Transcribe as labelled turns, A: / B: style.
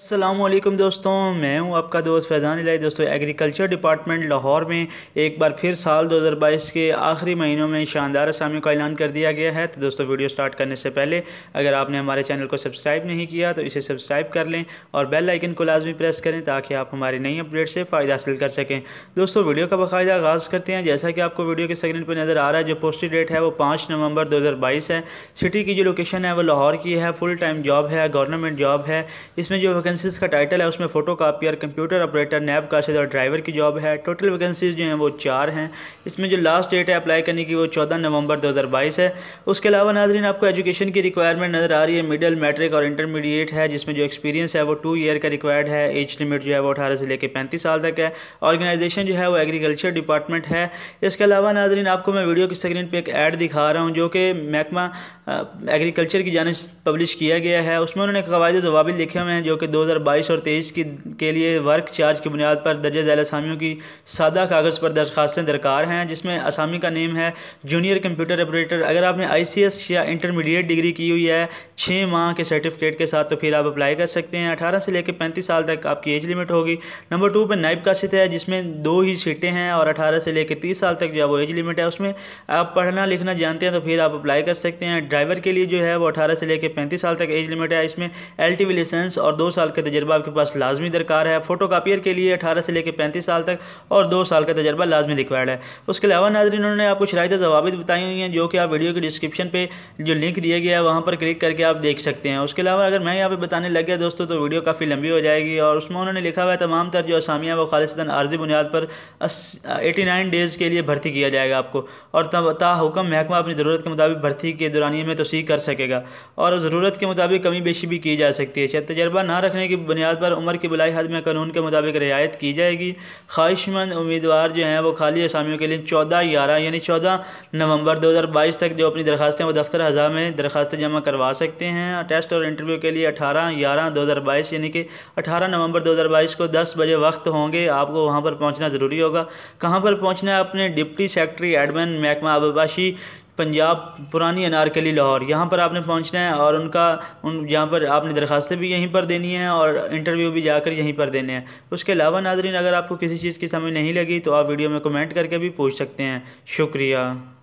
A: असलम दोस्तों मैं हूं आपका दोस्त फैज़ान लाई दोस्तों एग्रीकल्चर डिपार्टमेंट लाहौर में एक बार फिर साल 2022 के आखिरी महीनों में शानदार असामियों का ऐलान कर दिया गया है तो दोस्तों वीडियो स्टार्ट करने से पहले अगर आपने हमारे चैनल को सब्सक्राइब नहीं किया तो इसे सब्सक्राइब कर लें और बेल आइकन को लाजमी प्रेस करें ताकि आप हमारी नई अपडेट से फ़ायदा हासिल कर सकें दोस्तों वीडियो का बाकायदा आगाज़ करते हैं जैसा कि आपको वीडियो के स्क्रीन पर नज़र आ रहा है जो पोस्टेड डेट है वो पाँच नवंबर दो है सिटी की जो लोकेशन है वो लाहौर की है फुल टाइम जॉब है गवर्नमेंट जॉब है इसमें जो वैकेंसीज का टाइटल है उसमें फोटो कापियर कंप्यूटर ऑपरेटर नैब काशिद और ड्राइवर की जॉब है टोटल वैकेंसीज जो हैं वो चार हैं इसमें जो लास्ट डेट है अप्लाई करने की वो चौदह नवंबर दो है उसके अलावा नाजरीन आपको एजुकेशन की रिक्वायरमेंट नज़र आ रही है मिडिल मैट्रिक और इंटरमीडिएट है जिसमें जो एक्सपीरियंस है वो टू ईयर का रिक्वायर्ड है एज लिमिट जो है वो अठारह से लेकर पैंतीस साल तक है ऑर्गेनाइजेशन जो है वो एग्रीकल्चर डिपार्टमेंट है इसके अलावा नाजरीन आपको मैं वीडियो की स्क्रीन पर एक ऐड दिखा रहा हूँ जो कि महकमा एग्रीकल्चर की जानब पब्लिश किया गया है उसमें उन्होंने कवायद जवाबी लिखे हुए हैं जो कि 2022 और 23 की के लिए वर्क चार्ज की बुनियाद पर दर्ज झैल असामियों की सादा कागज़ पर दरखास्तें दरकार हैं जिसमें असामी का नेम है जूनियर कंप्यूटर ऑपरेटर अगर आपने आई या इंटरमीडिएट डिग्री की हुई है छः माह के सर्टिफिकेट के साथ तो फिर आप अप्लाई कर सकते हैं अठारह से लेकर पैंतीस साल तक आपकी एज लिमिट होगी नंबर टू पर नाइब का सित है जिसमें दो ही सीटें हैं और अठारह से लेकर तीस साल तक जो है वो एज लिमिट है उसमें आप पढ़ना लिखना जानते हैं तो फिर आप अप्लाई कर सकते हैं ड्राइवर के लिए जो है वो अठारह से लेकर पैंतीस साल तक एज लिमिट है इसमें एल टी लाइसेंस और दो साल साल का तजर्बा आपके पास लाजमी दरकार है फोटो कापियर के लिए अठारह से लेकर पैंतीस साल तक और दो साल का तजर्बा लाजमी रिक्वायर्ड है उसके अलावा नाजरन उन्होंने आपको शराब जवाब बताई हुई हैं जो कि आप वीडियो के डिस्क्रिप्शन पर जो लिंक दिया गया है वहाँ पर क्लिक करके आप देख सकते हैं उसके अलावा अगर मैं यहाँ पर बताने लग गया दोस्तों तो वीडियो काफ़ी लंबी हो जाएगी और उसमें उन्होंने लिखा हुआ है तमाम तर जो असामियाँ वो खालिस्तान आर्जी बुनियाद पर एटी नाइन डेज़ के लिए भर्ती किया जाएगा आपको और तब महकमा अपनी ज़रूरत के मुताबिक भर्ती के दौरानिए में सीख कर सकेगा और ज़रूरत के मुताबिक कमी बेशी भी की जा सकती है शायद तजर्बा ना रखने हैं कि बुनियाद पर उम्र की बलाई हद में कानून के मुताबिक रियायत की जाएगी ख्वाहिशमंद उम्मीदवार जो हैं वो खाली असामियों के लिए चौदह ग्यारह यानी चौदह नवंबर दो हज़ार बाईस तक जो अपनी दरखास्तें वो दफ्तर हज़ा में दरखास्तें जमा करवा सकते हैं टेस्ट और इंटरव्यू के लिए अठारह ग्यारह दो हज़ार बाईस यानी कि अठारह नवंबर दो हज़ार बाईस को दस बजे वक्त होंगे आपको वहाँ पर पहुँचना ज़रूरी होगा कहाँ पर पहुँचना है अपने डिप्टी सेक्रेटरी एडमिन महकमा आबपाशी पंजाब पुरानी अनारकली लाहौर यहाँ पर आपने पहुँचना है और उनका उन यहाँ पर आपने दरखास्तें भी यहीं पर देनी है और इंटरव्यू भी जाकर यहीं पर देने हैं उसके अलावा नाजरीन अगर आपको किसी चीज़ की समझ नहीं लगी तो आप वीडियो में कमेंट करके भी पूछ सकते हैं शुक्रिया